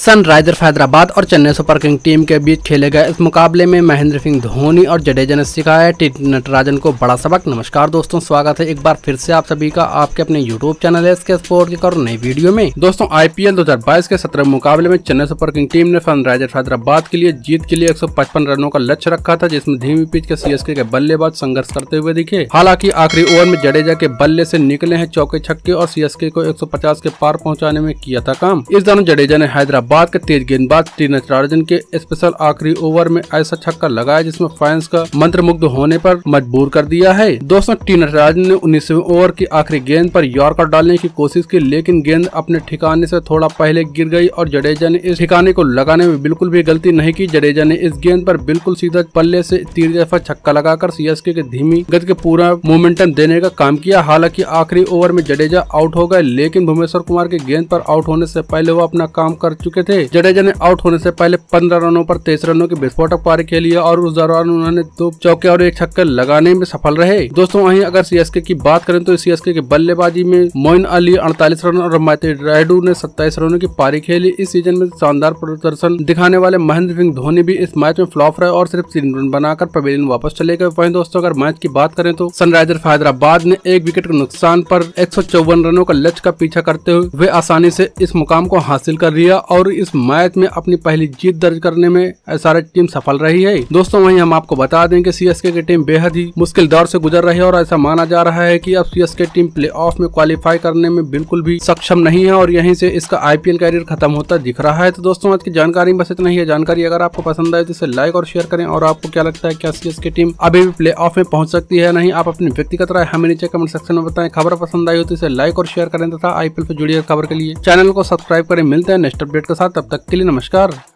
Sunrisers Hyderabad और Chennai super king team के बीच खेले गए इस मुकाबले में महेंद्र सिंह धोनी और जडेजा ने सिखाया टी नटराजन को बड़ा सबक नमस्कार दोस्तों स्वागत है एक बार फिर से आप सभी का आपके अपने YouTube channel S K sport के और नई वीडियो में दोस्तों आईपीएल 2022 के सत्रह मुकाबले में चेन्नई सुपर किंग टीम ने सनराइजर हैदराबाद के लिए जीत के लिए एक रनों का लक्ष्य रखा था जिसमें धीमी पिच के सीएसके के बल्लेबाज संघर्ष करते हुए दिखे हालांकि आखिरी ओवर में जडेजा के बल्ले ऐसी निकले हैं चौके छक्के और सीएसके को एक के पार पहुँचाने में किया था काम इस दौरान जडेजा ने हैदराबाद बाद के तेज गेंदबाज टी नटराजन के स्पेशल आखिरी ओवर में ऐसा छक्का लगाया जिसमें फैंस का मुग्ध होने पर मजबूर कर दिया है दोस्तों टी नटराजन ने उन्नीसवे ओवर की आखिरी गेंद पर यॉर्कर डालने की कोशिश की लेकिन गेंद अपने ठिकाने से थोड़ा पहले गिर गई और जडेजा ने इस ठिकाने को लगाने में बिल्कुल भी गलती नहीं की जडेजा ने इस गेंद पर बिल्कुल सीधा पल्ले से तीर दफा छक्का लगाकर सीएसके के धीमी गति के पूरा मोमेंटम देने का काम किया हालांकि आखिरी ओवर में जडेजा आउट हो गए लेकिन भुवनेश्वर कुमार के गेंद पर आउट होने से पहले वो अपना काम कर चुके चुके थे जडेजा ने आउट होने से पहले पंद्रह रनों पर तेईस रनों की विस्फोटक पारी खेली और उस दौरान उन्होंने दो चौके और एक छक्के लगाने में सफल रहे दोस्तों वहीं अगर सीएसके की बात करें तो सीएसके के बल्लेबाजी में मोइन अली अड़तालीस रन और मैथी रायडू ने सत्ताईस रनों की पारी खेली इस सीजन में शानदार प्रदर्शन दिखाने वाले महेंद्र सिंह धोनी भी इस मैच में फ्लॉप रहे और सिर्फ तीन रन बनाकर पवेलियन वापस चले गए वही दोस्तों अगर मैच की बात करें तो सनराइजर हैदराबाद ने एक विकेट के नुकसान पर एक रनों का लक्ष्य का पीछा करते हुए वे आसानी से इस मुकाम को हासिल कर लिया और और इस मैच में अपनी पहली जीत दर्ज करने में एस टीम सफल रही है दोस्तों वहीं हम आपको बता दें कि सीएसके की टीम बेहद ही मुश्किल दौर से गुजर रही है और ऐसा माना जा रहा है कि अब सीएसके टीम प्ले में क्वालिफाई करने में बिल्कुल भी सक्षम नहीं है और यहीं से इसका आईपीएल कैरियर खत्म होता दिख रहा है तो दोस्तों आज की जानकारी बस इतना ही है जानकारी अगर आपको पसंद आए तो इसे लाइक और शेयर करें और आपको क्या लगता है क्या सीएसके टीम अभी भी प्ले में पहुंच सकती है नहीं आप अपनी व्यक्तिगत राय हमें नीचे कमेंट सेक्शन में बताएं खबर पसंद आई हो तो इसे लाइक और शेयर करें तथा आईपीएल से जुड़ी खबर के लिए चैनल को सब्सक्राइब करें मिलते हैं नेक्स्ट अपडेट साथ तब तक के लिए नमस्कार